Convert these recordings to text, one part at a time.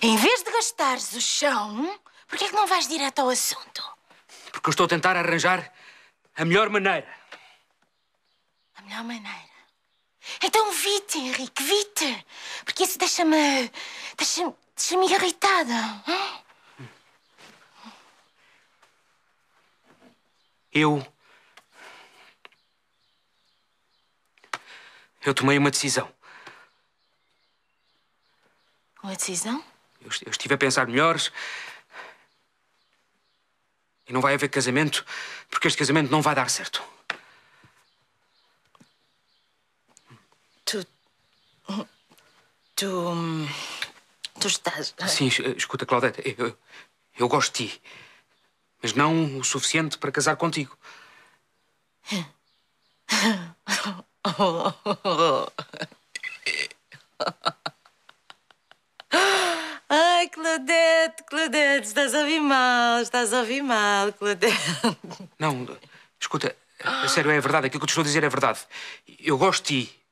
Em vez de gastares o chão, por que é que não vais direto ao assunto? Porque eu estou a tentar arranjar a melhor maneira. A melhor maneira? Então vite, Henrique, vite. Porque isso deixa-me... deixa-me deixa irritada. Hum? Eu... Eu tomei uma decisão. Uma decisão? Eu, eu estive a pensar melhores. E não vai haver casamento, porque este casamento não vai dar certo. Tu. Tu. Tu estás. É? Sim, escuta, Claudete, eu, eu gosto de ti. Mas não o suficiente para casar contigo. Claudete, Claudete, estás a ouvir mal, estás a ouvir mal, Claudete. Não, escuta, a é sério, é verdade, aquilo que te estou a dizer é verdade. Eu gosto de ti,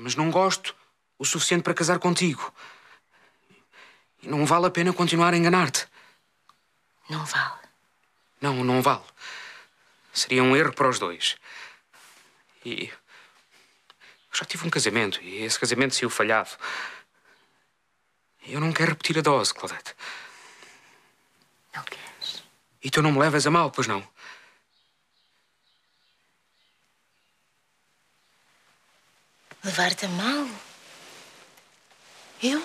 mas não gosto o suficiente para casar contigo. Não vale a pena continuar a enganar-te. Não vale. Não, não vale. Seria um erro para os dois. E. Eu já tive um casamento e esse casamento saiu falhado. Eu não quero repetir a dose, Claudete. Não queres? E tu não me levas a mal, pois não? Levar-te a mal? Eu?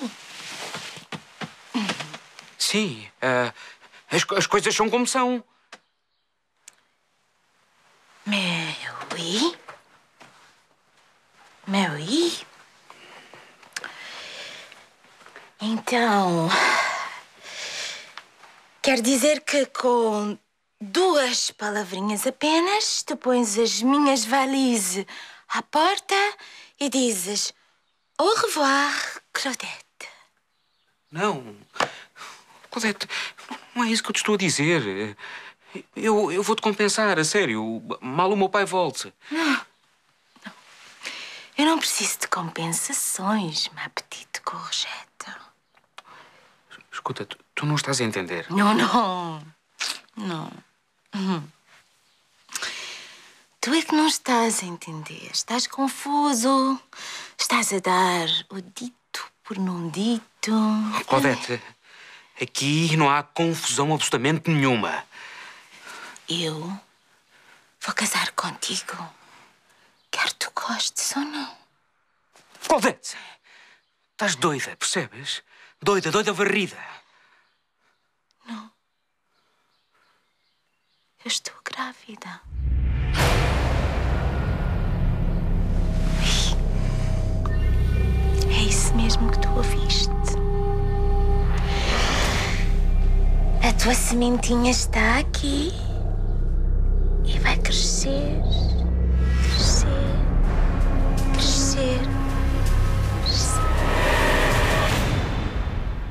Sim. Uh, as, as coisas são como são. Meu i. Meu i. Então. Quer dizer que com duas palavrinhas apenas, tu pões as minhas valises à porta e dizes au revoir, Claudette. Não. Claudette, não é isso que eu te estou a dizer. Eu, eu vou-te compensar, a sério. Mal o meu pai volte. Não. não. Eu não preciso de compensações, meu apetite corjete. Escuta, tu, tu não estás a entender. Não, não. Não. Hum. Tu é que não estás a entender. Estás confuso. Estás a dar o dito por não dito. Claudete, aqui não há confusão absolutamente nenhuma. Eu vou casar contigo. Quer tu gostes ou não. Claudete, estás doida, percebes? Doida, doida varrida. Não. Eu estou grávida. É isso mesmo que tu ouviste. A tua sementinha está aqui e vai crescer.